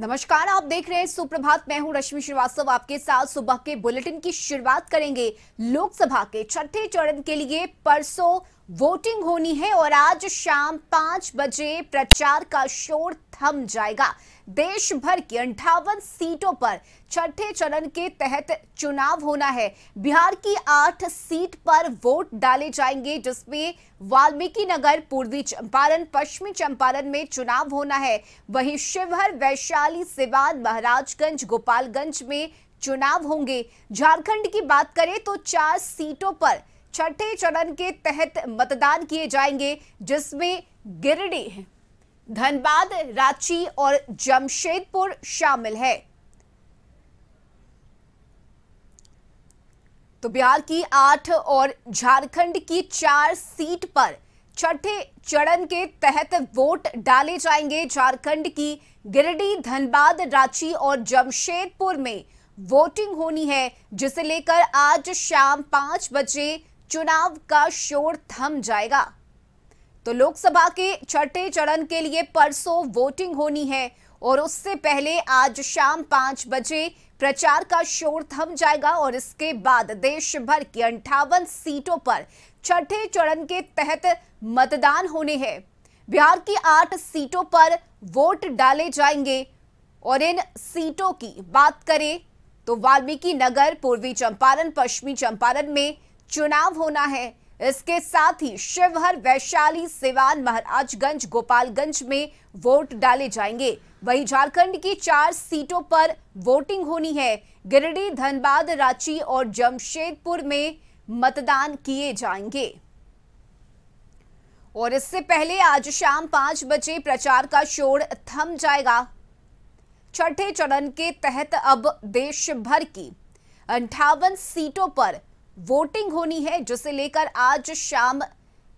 नमस्कार आप देख रहे हैं सुप्रभात मैं हूं रश्मि श्रीवास्तव आपके साथ सुबह के बुलेटिन की शुरुआत करेंगे लोकसभा के छठे चरण के लिए परसों वोटिंग होनी है और आज शाम पांच बजे प्रचार का शोर थम जाएगा देश भर की अंठावन सीटों पर छठे चरण के तहत चुनाव होना है बिहार की आठ सीट पर वोट डाले जाएंगे जिसमें वाल्मीकि नगर पूर्वी चंपारण पश्चिमी चंपारण में चुनाव होना है वहीं शिवहर वैशाली सिवान महाराजगंज गोपालगंज में चुनाव होंगे झारखंड की बात करें तो चार सीटों पर छठे चरण के तहत मतदान किए जाएंगे जिसमें गिरिडीह धनबाद रांची और जमशेदपुर शामिल है तो बिहार की आठ और झारखंड की चार सीट पर छठे चरण के तहत वोट डाले जाएंगे झारखंड की गिरिडीह धनबाद रांची और जमशेदपुर में वोटिंग होनी है जिसे लेकर आज शाम पांच बजे चुनाव का शोर थम जाएगा तो लोकसभा के छठे चरण के लिए परसों वोटिंग होनी है और उससे पहले आज शाम पांच बजे प्रचार का शोर थम जाएगा और इसके बाद देश भर की अंठावन सीटों पर छठे चरण के तहत मतदान होने हैं बिहार की आठ सीटों पर वोट डाले जाएंगे और इन सीटों की बात करें तो वाल्मीकि नगर पूर्वी चंपारण पश्चिमी चंपारण में चुनाव होना है इसके साथ ही शिवहर वैशाली सिवान महाराजगंज गोपालगंज में वोट डाले जाएंगे वहीं झारखंड की चार सीटों पर वोटिंग होनी है गिरिडीह धनबाद रांची और जमशेदपुर में मतदान किए जाएंगे और इससे पहले आज शाम पांच बजे प्रचार का शोर थम जाएगा छठे चरण के तहत अब देश भर की अंठावन सीटों पर वोटिंग होनी है जिसे लेकर आज शाम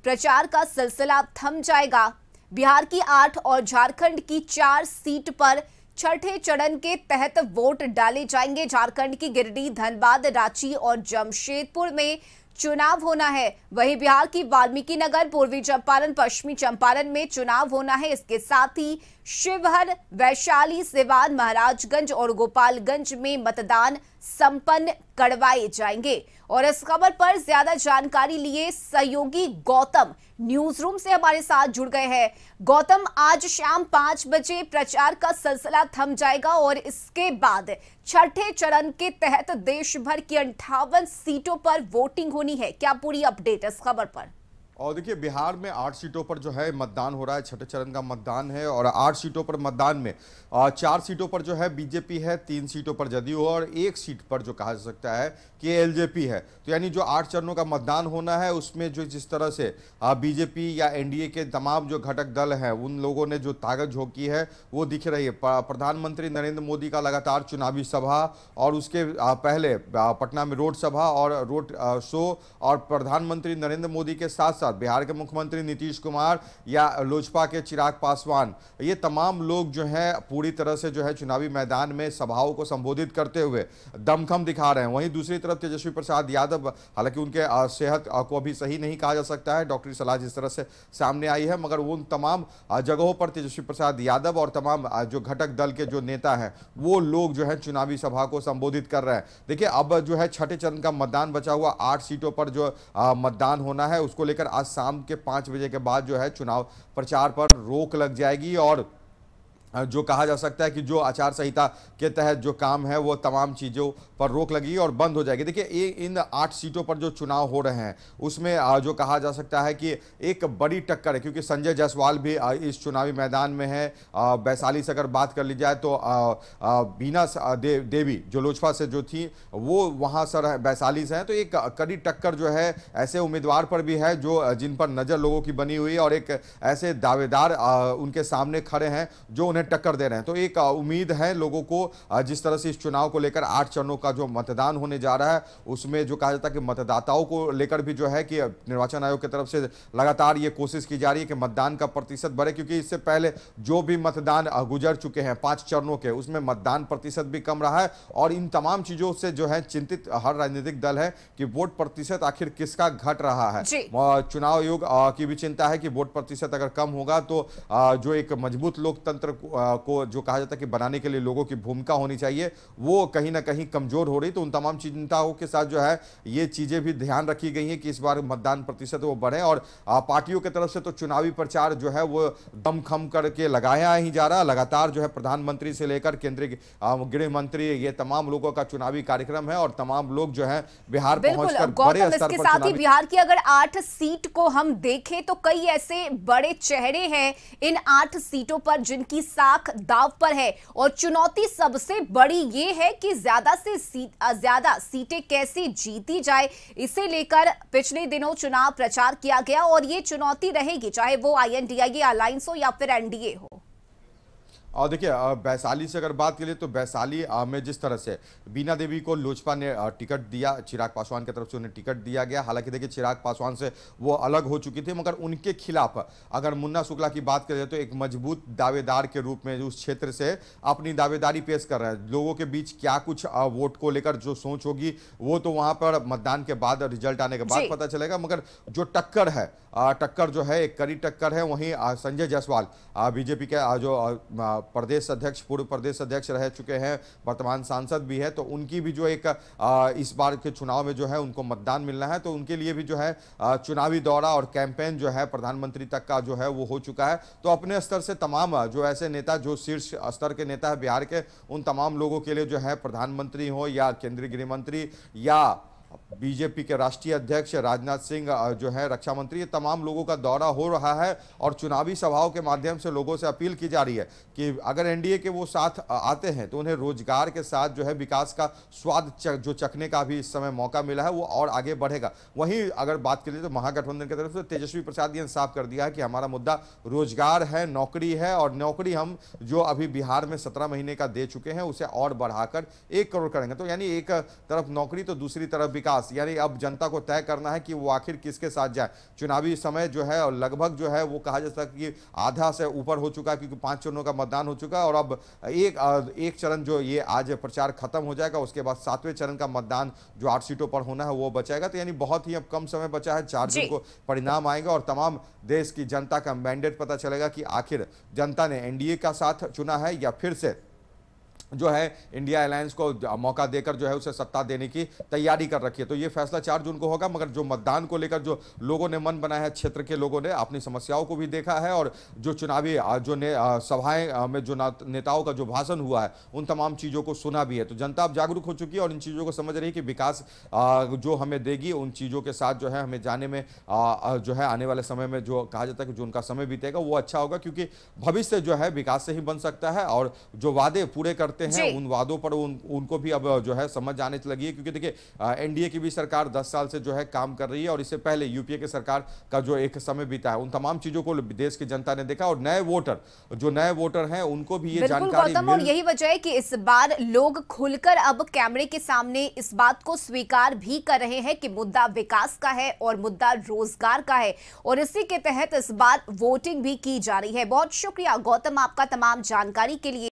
प्रचार का सिलसिला थम जाएगा बिहार की आठ और झारखंड की चार सीट पर छठे चरण के तहत वोट डाले जाएंगे झारखंड की गिरडीह धनबाद रांची और जमशेदपुर में चुनाव होना है वहीं बिहार की वाल्मीकि नगर पूर्वी चंपारण पश्चिमी चंपारण में चुनाव होना है इसके साथ ही शिवहर वैशाली सिवान महाराजगंज और गोपालगंज में मतदान संपन्न करवाए जाएंगे और इस खबर पर ज्यादा जानकारी लिए सहयोगी गौतम न्यूज रूम से हमारे साथ जुड़ गए हैं गौतम आज शाम पांच बजे प्रचार का सिलसिला थम जाएगा और इसके बाद छठे चरण के तहत देश भर की अंठावन सीटों पर वोटिंग होनी है क्या पूरी अपडेट इस खबर पर और देखिए बिहार में आठ सीटों पर जो है मतदान हो रहा है छठे चरण का मतदान है और आठ सीटों पर मतदान में चार सीटों पर जो है बीजेपी है तीन सीटों पर जदयू और एक सीट पर जो कहा जा सकता है कि एलजेपी है तो यानी जो आठ चरणों का मतदान होना है उसमें जो जिस तरह से बीजेपी या एनडीए के तमाम जो घटक दल हैं उन लोगों ने जो ताकत झोंकी है वो दिख रही है प्रधानमंत्री नरेंद्र मोदी का लगातार चुनावी सभा और उसके पहले पटना में रोड सभा और रोड शो और प्रधानमंत्री नरेंद्र मोदी के साथ साथ साथ बिहार के मुख्यमंत्री नीतीश कुमार या लोजपा के चिराग पासवान ये तमाम लोग जो हैं पूरी तरह से जो है चुनावी मैदान में सभाओं को संबोधित करते हुए दमखम दिखा रहे हैं वहीं दूसरी तरफ तेजस्वी प्रसाद यादव हालांकि उनके सेहत को अभी सही नहीं कहा जा सकता है डॉक्टरी सलाह जिस तरह से सामने आई है मगर उन तमाम जगहों पर तेजस्वी प्रसाद यादव और तमाम जो घटक दल के जो नेता हैं वो लोग जो है चुनावी सभा को संबोधित कर रहे हैं देखिए अब जो है छठे चरण का मतदान बचा हुआ आठ सीटों पर जो मतदान होना है उसको लेकर आज शाम के पाँच बजे के बाद जो है चुनाव प्रचार पर रोक लग जाएगी और जो कहा जा सकता है कि जो आचार संहिता के तहत जो काम है वो तमाम चीज़ों पर रोक लगी और बंद हो जाएगी देखिए ये इन आठ सीटों पर जो चुनाव हो रहे हैं उसमें जो कहा जा सकता है कि एक बड़ी टक्कर है क्योंकि संजय जायसवाल भी इस चुनावी मैदान में है वैशाली से अगर बात कर ली जाए तो बीना दे, देवी जो लोजपा से जो थी वो वहाँ सर वैशाली से हैं तो एक कड़ी टक्कर जो है ऐसे उम्मीदवार पर भी है जो जिन पर नज़र लोगों की बनी हुई है और एक ऐसे दावेदार उनके सामने खड़े हैं जो उन्हें उन्हें टक्कर दे रहे हैं तो एक उम्मीद है लोगों को जिस तरह से इस चुनाव को लेकर आठ चरणों का जो मतदान होने जा रहा है उसमें जो कहा जाता है कि मतदाताओं को लेकर भी जो है कि निर्वाचन आयोग की तरफ से लगातार ये कोशिश की जा रही है कि मतदान का प्रतिशत बढ़े क्योंकि इससे पहले जो भी मतदान गुजर चुके हैं पाँच चरणों के उसमें मतदान प्रतिशत भी कम रहा है और इन तमाम चीज़ों से जो है चिंतित हर राजनीतिक दल है कि वोट प्रतिशत आखिर किसका घट रहा है चुनाव आयोग की भी चिंता है कि वोट प्रतिशत अगर कम होगा तो जो एक मजबूत लोकतंत्र को जो कहा जाता है कि बनाने के लिए लोगों की भूमिका होनी चाहिए वो कहीं ना कहीं कमज़ोर हो रही तो उन तमाम चिंताओं के साथ जो है ये चीज़ें भी ध्यान रखी गई हैं कि इस बार मतदान प्रतिशत वो बढ़े और पार्टियों की तरफ से तो चुनावी प्रचार जो है वो दमखम करके लगाया ही जा रहा लगातार जो है प्रधानमंत्री से लेकर केंद्रीय गृह मंत्री ये तमाम लोगों का चुनावी कार्यक्रम है और तमाम लोग जो है बिहार पहुंचकर बड़े स्तर पर साथ ही बिहार की अगर आठ सीट को हम देखें तो कई ऐसे बड़े चेहरे हैं इन आठ सीटों पर जिनकी साख दाव पर है और चुनौती सबसे बड़ी ये है कि ज्यादा से सीट, ज्यादा सीटें कैसे जीती जाए इसे लेकर पिछले दिनों चुनाव प्रचार किया गया और ये चुनौती रहेगी चाहे वो आई एन आई अलायंस हो या फिर एनडीए हो और देखिए वैशाली से अगर बात करें तो वैशाली में जिस तरह से बीना देवी को लोजपा ने टिकट दिया चिराग पासवान की तरफ से उन्हें टिकट दिया गया हालांकि देखिए चिराग पासवान से वो अलग हो चुकी थी मगर उनके खिलाफ अगर मुन्ना शुक्ला की बात करें तो एक मजबूत दावेदार के रूप में उस क्षेत्र से अपनी दावेदारी पेश कर रहे हैं लोगों के बीच क्या कुछ वोट को लेकर जो सोच होगी वो तो वहाँ पर मतदान के बाद रिजल्ट आने के बाद पता चलेगा मगर जो टक्कर है टक्कर जो है एक कड़ी टक्कर है वहीं संजय जायसवाल बीजेपी के जो प्रदेश अध्यक्ष पूर्व प्रदेश अध्यक्ष रह चुके हैं वर्तमान सांसद भी है तो उनकी भी जो एक इस बार के चुनाव में जो है उनको मतदान मिलना है तो उनके लिए भी जो है चुनावी दौरा और कैंपेन जो है प्रधानमंत्री तक का जो है वो हो चुका है तो अपने स्तर से तमाम जो ऐसे नेता जो शीर्ष स्तर के नेता है बिहार के उन तमाम लोगों के लिए जो है प्रधानमंत्री हो या केंद्रीय गृह मंत्री या बीजेपी के राष्ट्रीय अध्यक्ष राजनाथ सिंह जो है रक्षा मंत्री ये तमाम लोगों का दौरा हो रहा है और चुनावी सभाओं के माध्यम से लोगों से अपील की जा रही है कि अगर एनडीए के वो साथ आते हैं तो उन्हें रोजगार के साथ जो है विकास का स्वाद चक, जो चखने का भी इस समय मौका मिला है वो और आगे बढ़ेगा वहीं अगर बात करिए तो महागठबंधन की तरफ से तेजस्वी प्रसाद ने साफ कर दिया है कि हमारा मुद्दा रोजगार है नौकरी है और नौकरी हम जो अभी बिहार में सत्रह महीने का दे चुके हैं उसे और बढ़ाकर एक करोड़ करेंगे तो यानी एक तरफ नौकरी तो दूसरी तरफ भी विकास यानी अब जनता को तय करना है कि वो आखिर किसके साथ जाए चुनावी समय जो है और लगभग जो है वो कहा जा सकता कि आधा से ऊपर हो चुका है क्योंकि पांच चरणों का मतदान हो चुका है और अब एक एक चरण जो ये आज प्रचार खत्म हो जाएगा उसके बाद सातवें चरण का मतदान जो आठ सीटों पर होना है वो बचाएगा तो यानी बहुत ही अब कम समय बचा है चार दिन को परिणाम आएगा और तमाम देश की जनता का मैंडेट पता चलेगा कि आखिर जनता ने एनडीए का साथ चुना है या फिर से जो है इंडिया अलायंस को मौका देकर जो है उसे सत्ता देने की तैयारी कर रखी है तो ये फैसला चार जून को होगा मगर जो मतदान को लेकर जो लोगों ने मन बनाया है क्षेत्र के लोगों ने अपनी समस्याओं को भी देखा है और जो चुनावी जो ने, सभाएं में जो नेताओं का जो भाषण हुआ है उन तमाम चीज़ों को सुना भी है तो जनता अब जागरूक हो चुकी है और इन चीज़ों को समझ रही है कि विकास जो हमें देगी उन चीज़ों के साथ जो है हमें जाने में जो है आने वाले समय में जो कहा जाता है कि जो उनका समय बीतेगा वो अच्छा होगा क्योंकि भविष्य जो है विकास से ही बन सकता है और जो वादे पूरे करते सकते हैं उन वादों पर उन, उनको भी अब जो है समझ आने लगी है क्योंकि देखिए एनडीए की भी सरकार दस साल से जो है काम कर रही है और इससे पहले यूपीए की सरकार का जो एक समय बीता है उन तमाम चीजों को देश की जनता ने देखा और नए वोटर जो नए वोटर है उनको भी ये जानकारी और यही वजह है कि इस बार लोग खुलकर अब कैमरे के सामने इस बात को स्वीकार भी कर रहे हैं कि मुद्दा विकास का है और मुद्दा रोजगार का है और इसी के तहत इस बार वोटिंग भी की जा रही है बहुत शुक्रिया गौतम आपका तमाम जानकारी के लिए